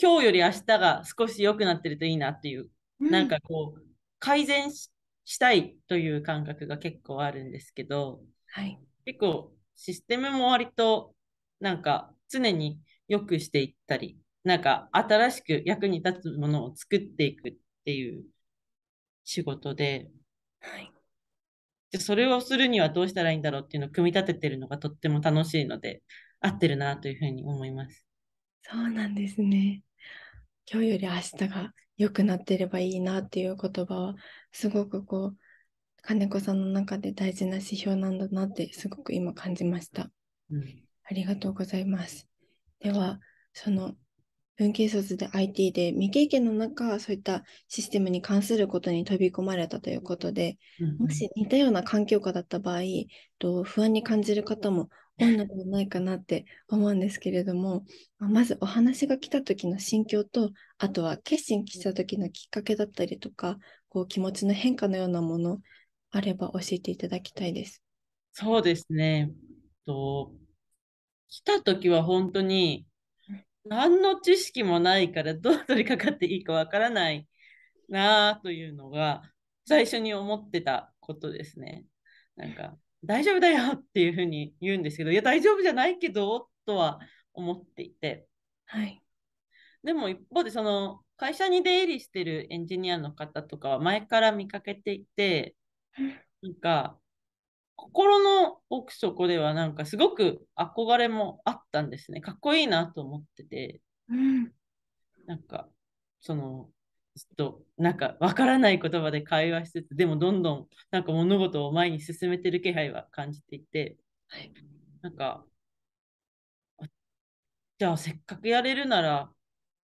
今日より明日が少し良くなってるといいなっていう、うん、なんかこう改善したいという感覚が結構あるんですけど、はい、結構システムも割となんか常に良くしていったりなんか新しく役に立つものを作っていくっていう仕事で、はい、でそれをするにはどうしたらいいんだろうっていうのを組み立ててるのがとっても楽しいので合ってるなというふうに思います。そうなんですね。今日より明日が良くなってればいいなっていう言葉はすごくこう金子さんの中で大事な指標なんだなってすごく今感じました。うん、ありがとうございます。ではその文系卒で IT で未経験の中そういったシステムに関することに飛び込まれたということで、うん、もし似たような環境下だった場合と不安に感じる方もどんなでないかなって思うんですけれども、まずお話が来た時の心境と、あとは決心した時のきっかけだったりとか、こう気持ちの変化のようなものあれば教えていただきたいです。そうですね。と来た時は本当に何の知識もないからどう取り掛かっていいかわからないなというのが最初に思ってたことですね。なんか大丈夫だよっていうふうに言うんですけど、いや、大丈夫じゃないけどとは思っていて。はい。でも一方で、その会社に出入りしてるエンジニアの方とかは前から見かけていて、なんか、心の奥底ではなんかすごく憧れもあったんですね。かっこいいなと思ってて。うん、なんか、その、となんかわからない言葉で会話しつつでもどんどんなんか物事を前に進めてる気配は感じていて、はい、なんかじゃあせっかくやれるなら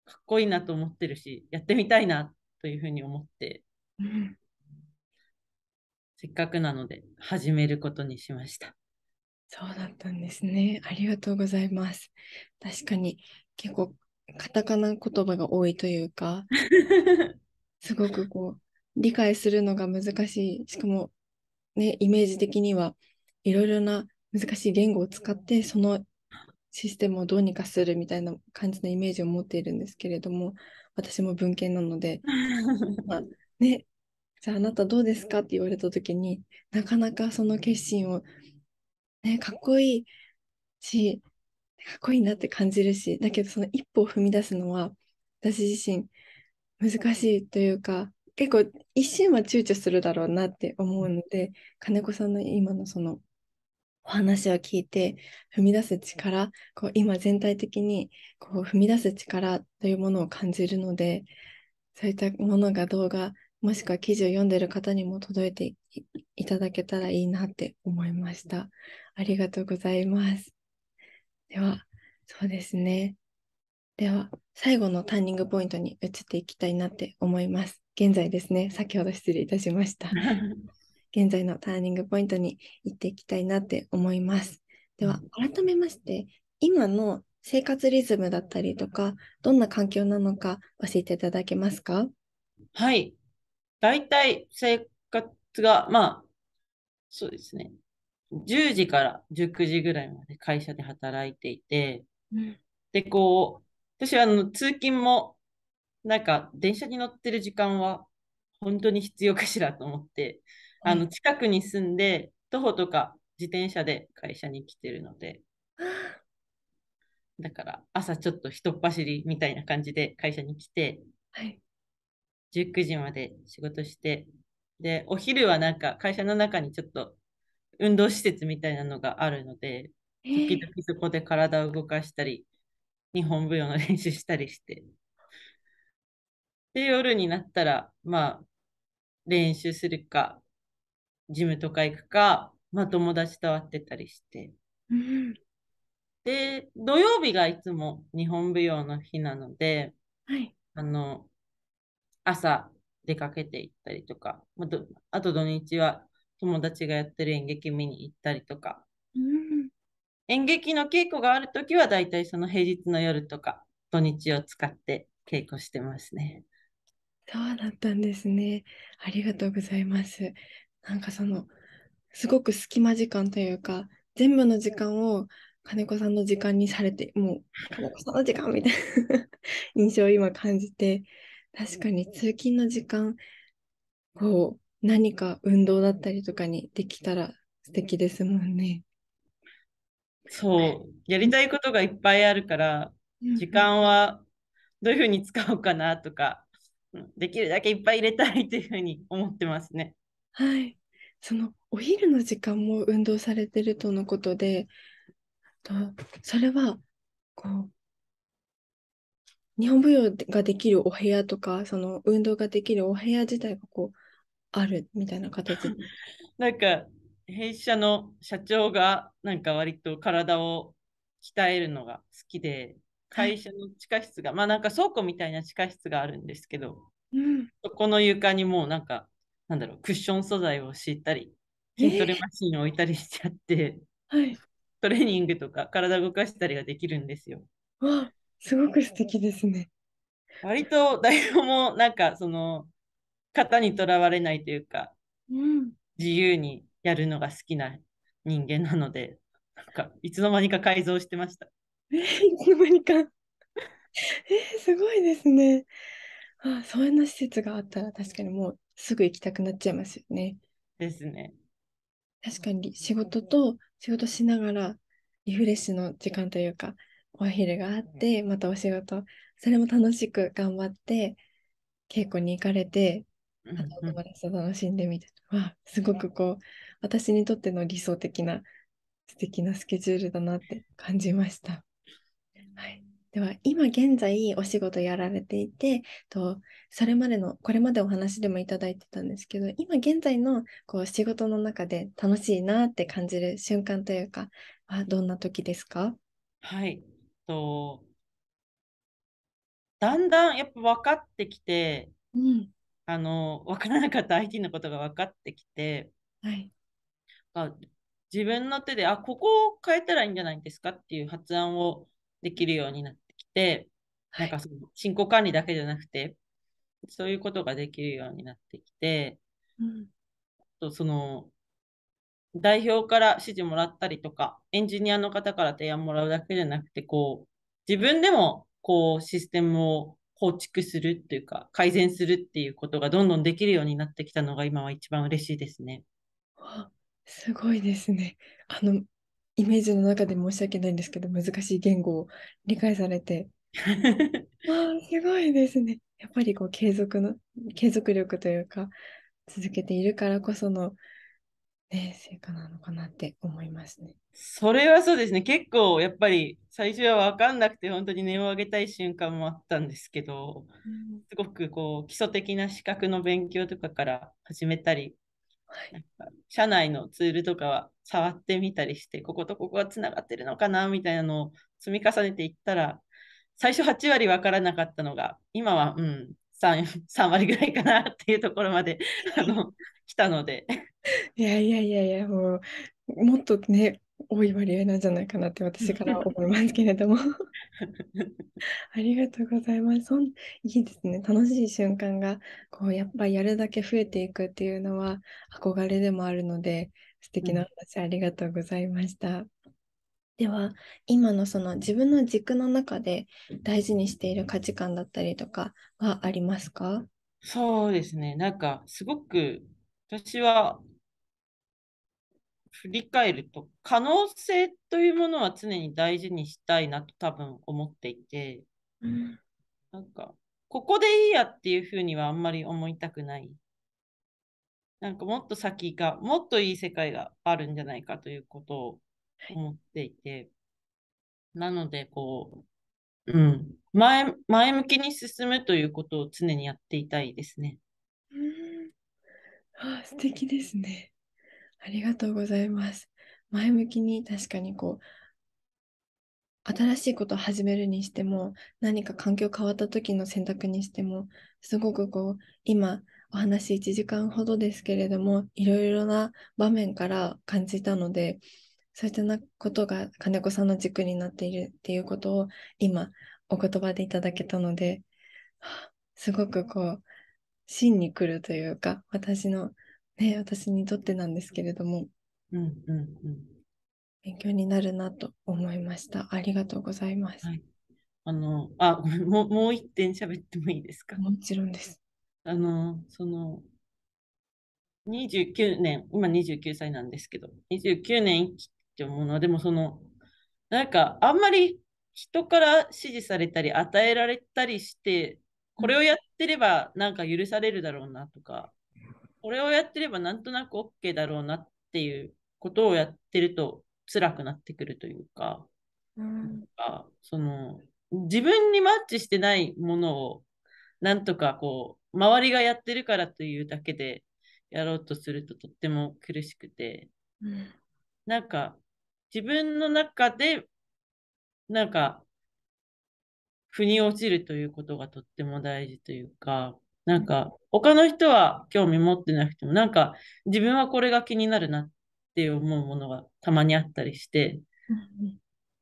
かっこいいなと思ってるしやってみたいなというふうに思って、うん、せっかくなので始めることにしました。そうだったんですね。ありがとうございます。確かに結構カタカナ言葉が多いというか、すごくこう、理解するのが難しい。しかも、ね、イメージ的にはいろいろな難しい言語を使って、そのシステムをどうにかするみたいな感じのイメージを持っているんですけれども、私も文献なので、まあ、ね、じゃああなたどうですかって言われた時になかなかその決心を、ね、かっこいいし濃いなって感じるしだけどその一歩を踏み出すのは私自身難しいというか結構一瞬は躊躇するだろうなって思うので金子さんの今のそのお話を聞いて踏み出す力こう今全体的にこう踏み出す力というものを感じるのでそういったものが動画もしくは記事を読んでる方にも届いていただけたらいいなって思いました。ありがとうございます。では、そうですね。では、最後のターニングポイントに移っていきたいなって思います。現在ですね、先ほど失礼いたしました。現在のターニングポイントに行っていきたいなって思います。では、改めまして、今の生活リズムだったりとか、どんな環境なのか教えていただけますかはい。大体生活が、まあ、そうですね。10時から19時ぐらいまで会社で働いていて、うん、で、こう、私はあの通勤も、なんか電車に乗ってる時間は本当に必要かしらと思って、うん、あの近くに住んで、徒歩とか自転車で会社に来てるので、だから朝ちょっとひとっ走りみたいな感じで会社に来て、はい、19時まで仕事して、で、お昼はなんか会社の中にちょっと運動施設みたいなのがあるので、時々そこで体を動かしたり、日本舞踊の練習したりして。で、夜になったら、まあ、練習するか、ジムとか行くか、まあ、友達と会ってたりして。で、土曜日がいつも日本舞踊の日なので、はい、あの朝出かけて行ったりとか、あと土日は友達がやってる演劇見に行ったりとか、うん、演劇の稽古がある時はだいたいその平日の夜とか土日を使って稽古してますね。そうだったんですね。ありがとうございます。なんかそのすごく隙間時間というか全部の時間を金子さんの時間にされてもう金子さんの時間みたいな 印象を今感じて確かに通勤の時間こう何か運動だったりとかにできたら素敵ですもんね。そう、やりたいことがいっぱいあるから、時間はどういうふうに使おうかなとか、できるだけいっぱい入れたいというふうに思ってますね。はい。そのお昼の時間も運動されてるとのことで、とそれはこう日本舞踊ができるお部屋とかその運動ができるお部屋自体がこうあるみたいな形で。なんか弊社の社長がなんか割と体を鍛えるのが好きで会社の地下室が、はい、まあなんか倉庫みたいな地下室があるんですけど、うん、そこの床にもうなんかなんだろうクッション素材を敷いたり筋トレマシンを置いたりしちゃって、えー、はい、トレーニングとか体動かしたりができるんですよ。わすごく素敵ですね。割と代表もなんかその型にとらわれないというか、うん、自由にやるのが好きな人間なので、なんかいつの間にか改造してました。いつの間にか。えー、すごいですね。あそういう施設があったら確かにもうすぐ行きたくなっちゃいますよね。ですね。確かに仕事と仕事しながらリフレッシュの時間というかお昼があってまたお仕事それも楽しく頑張って稽古に行かれてあの友達と楽しんでみて、わすごくこう私にとっての理想的な素敵なスケジュールだなって感じました。はい、では今現在お仕事やられていてとそれまでのこれまでお話でもいただいてたんですけど今現在のこう仕事の中で楽しいなって感じる瞬間というかはどんな時ですかはいとだんだんやっぱ分かってきて、うん、あの分 からなかった IT のことが分かってきて、はい、自分の手であここを変えたらいいんじゃないですかっていう発案をできるようになってきて、はい、なんかその進行管理だけじゃなくてそういうことができるようになってきて、うん、とその代表から指示もらったりとかエンジニアの方から提案もらうだけじゃなくてこう自分でもこうシステムを構築するっていうか、改善するっていうことがどんどんできるようになってきたのが今は一番嬉しいですね。すごいですね。あの、イメージの中で申し訳ないんですけど、難しい言語を理解されて。わすごいですね。やっぱりこう継続の、継続力というか、続けているからこそのね、成果なのかなって思いますね。それはそうですね。結構やっぱり最初は分かんなくて本当に値を上げたい瞬間もあったんですけど、うん、すごくこう基礎的な資格の勉強とかから始めたり、はい、社内のツールとかは触ってみたりして、こことここがつながってるのかなみたいなのを積み重ねていったら、最初8割分からなかったのが、今は、うん、3, 3割ぐらいかなっていうところまであの来たので。いやいやいやいや、もう、もっとね、多い割合なんじゃないかなって私から思いますけれども ありがとうございますそんいいですね楽しい瞬間がこうやっぱやるだけ増えていくっていうのは憧れでもあるので素敵な話ありがとうございました、では今のその自分の軸の中で大事にしている価値観だったりとかはありますかそうですねなんかすごく私は振り返ると可能性というものは常に大事にしたいなと多分思っていて、うん、なんかここでいいやっていうふうにはあんまり思いたくないなんかもっと先がもっといい世界があるんじゃないかということを思っていて、なのでこう、うん、前前向きに進むということを常にやっていたいですね。うんあ素敵ですね。ありがとうございます。前向きに確かにこう新しいことを始めるにしても何か環境変わった時の選択にしてもすごくこう今お話1時間ほどですけれどもいろいろな場面から感じたのでそういったなことが金子さんの軸になっているっていうことを今お言葉でいただけたのですごくこう芯に来るというか私のね私にとってなんですけれども、うんうんうん、勉強になるなと思いましたありがとうございます、はい、あのあごめんももう一点喋ってもいいですかもちろんですあのその29年今29歳なんですけど29年生きて思のはでもそのなんかあんまり人から支持されたり与えられたりしてこれをやってればなんか許されるだろうなとか、これをやってればなんとなく OK だろうなっていうことをやってると辛くなってくるというか、うん、かその自分にマッチしてないものをなんとかこう周りがやってるからというだけでやろうとするととっても苦しくて、うん、なんか自分の中でなんか腑に落ちるということがとっても大事というか、なんか他の人は興味持ってなくても、なんか自分はこれが気になるなって思うものがたまにあったりして、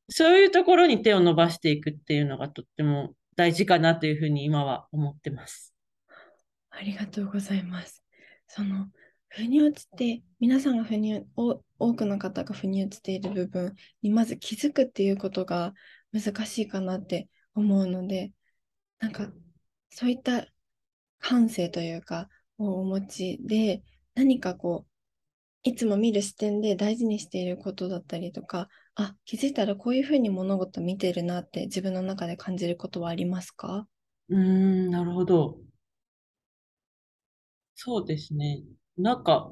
そういうところに手を伸ばしていくっていうのがとっても大事かなというふうに今は思ってます。ありがとうございます。その腑に落ちて皆さんが腑に多くの方が腑に落ちている部分にまず気づくっていうことが難しいかなって思うのでなんかそういった感性というかをお持ちで何かこういつも見る視点で大事にしていることだったりとかあ気づいたらこういうふうに物事見てるなって自分の中で感じることはありますかうんなるほどそうですねなんか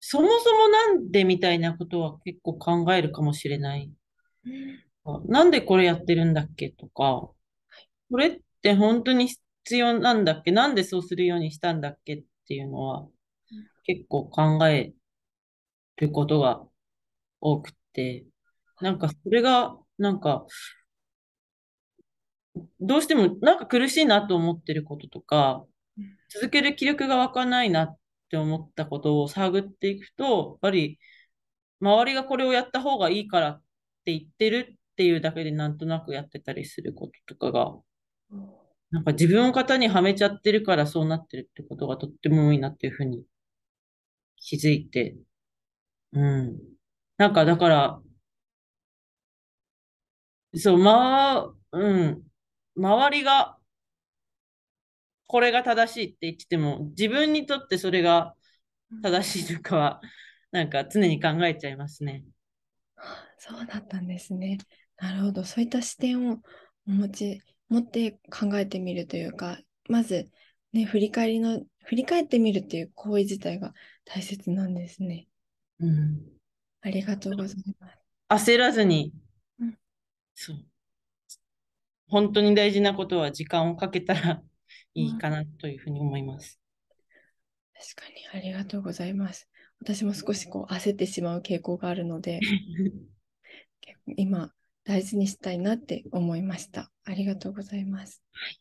そもそもなんでみたいなことは結構考えるかもしれない。うんなんでこれやってるんだっけとか、これって本当に必要なんだっけなんでそうするようにしたんだっけっていうのは、結構考えることが多くて、なんかそれが、なんか、どうしてもなんか苦しいなと思ってることとか、続ける気力が湧かないなって思ったことを探っていくと、やっぱり周りがこれをやった方がいいからって言ってるっていうだけでなんとなくやってたりすることとかが、なんか自分を型にはめちゃってるからそうなってるってことがとっても多いなっていうふうに気づいて、うん。なんかだから、そう、ま、うん。周りが、これが正しいって言っても、自分にとってそれが正しいとかは、なんか常に考えちゃいますね。そうだったんですね。なるほど。そういった視点をお持ち、持って考えてみるというか、まず、ね、振り返りの、振り返ってみるっていう行為自体が大切なんですね。うん。ありがとうございます。焦らずに、うん、そう。本当に大事なことは時間をかけたらいいかなというふうに思います。うん、確かに、ありがとうございます。私も少しこう焦ってしまう傾向があるので、今大事にしたいなって思いました。ありがとうございます。はい、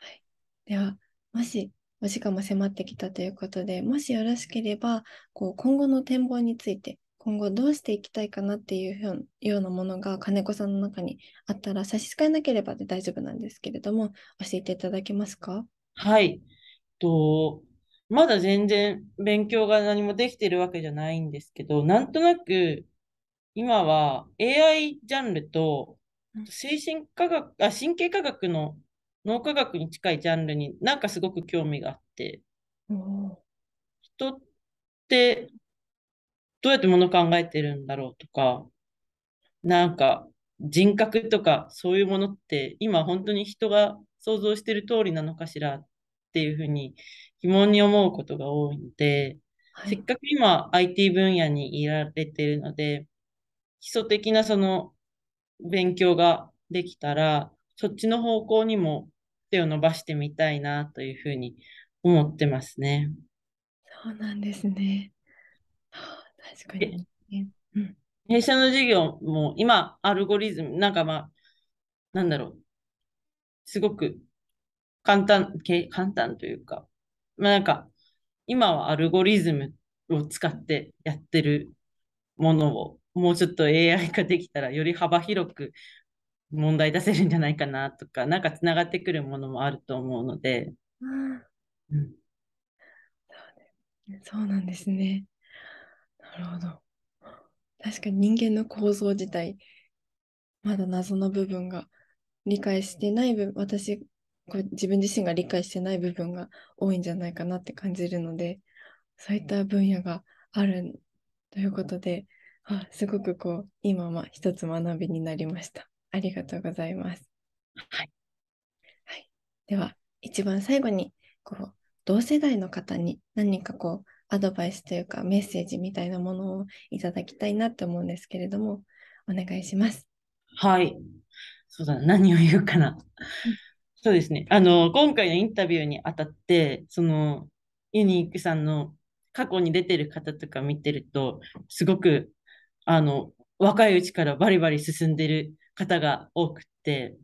はい、では、もしお時間も迫ってきたということで、もしよろしければ、こう今後の展望について、今後どうしていきたいかなっていうようなものが金子さんの中にあったら差し支えなければで大丈夫なんですけれども、教えていただけますかはい。とまだ全然勉強が何もできてるわけじゃないんですけど、なんとなく今は AI ジャンルと精神科学あ神経科学の脳科学に近いジャンルになんかすごく興味があって、人ってどうやってもの考えてるんだろうとかなんか人格とかそういうものって今本当に人が想像してる通りなのかしらっていうふうに疑問に思うことが多いので、はい、せっかく今 IT 分野にいられてるので基礎的なその勉強ができたら、そっちの方向にも手を伸ばしてみたいなというふうに思ってますね。そうなんですね。確かに、弊社の授業も今、アルゴリズム、なんかまあ、なんだろう、すごく簡単、簡単というか、まあなんか、今はアルゴリズムを使ってやってるものをもうちょっと AI ができたらより幅広く問題出せるんじゃないかなとか、なんかつながってくるものもあると思うので。うん、そうなんですね。なるほど。確かに人間の構造自体、まだ謎の部分が理解してない分、私、これ自分自身が理解してない部分が多いんじゃないかなって感じるので、そういった分野があるということで、あすごくこう今は一つ学びになりました。ありがとうございます。はい、はい、では一番最後にこう同世代の方に何かこうアドバイスというかメッセージみたいなものをいただきたいなと思うんですけれどもお願いします。はい。そうだ、何を言うかな。そうですね。あの、今回のインタビューにあたって、その、ユニークさんの過去に出てる方とか見てると、すごくあの、若いうちからバリバリ進んでる方が多くて、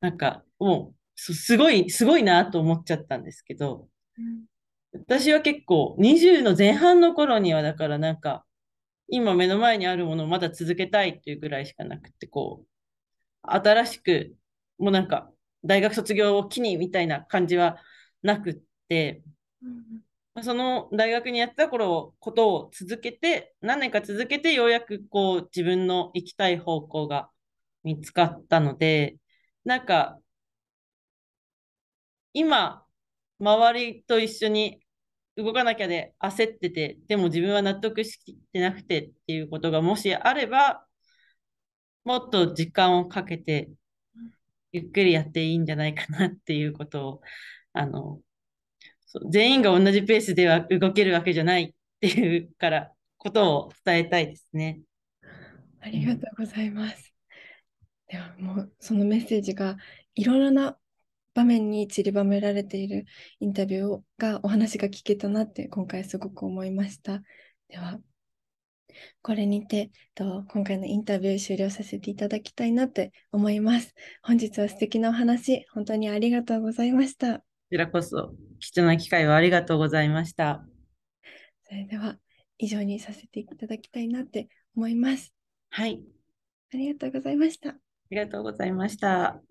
なんかもう、すごい、すごいなと思っちゃったんですけど、うん、私は結構20の前半の頃にはだからなんか、今目の前にあるものをまだ続けたいっていうぐらいしかなくて、こう、新しく、もうなんか、大学卒業を機にみたいな感じはなくって、その大学にやってた頃ことを続けて何年か続けてようやくこう自分の行きたい方向が見つかったのでなんか今周りと一緒に動かなきゃで焦っててでも自分は納得してなくてっていうことがもしあればもっと時間をかけてゆっくりやっていいんじゃないかなっていうことをあの全員が同じペースでは動けるわけじゃないっていうからことを伝えたいですね。ありがとうございます。ではもうそのメッセージがいろいろな場面に散りばめられているインタビューがお話が聞けたなって今回すごく思いました。ではこれにてと今回のインタビュー終了させていただきたいなって思います。本日は素敵なお話本当にありがとうございました。こちらこそ貴重な機会をありがとうございました。それでは以上にさせていただきたいなって思います。はい。ありがとうございました。ありがとうございました。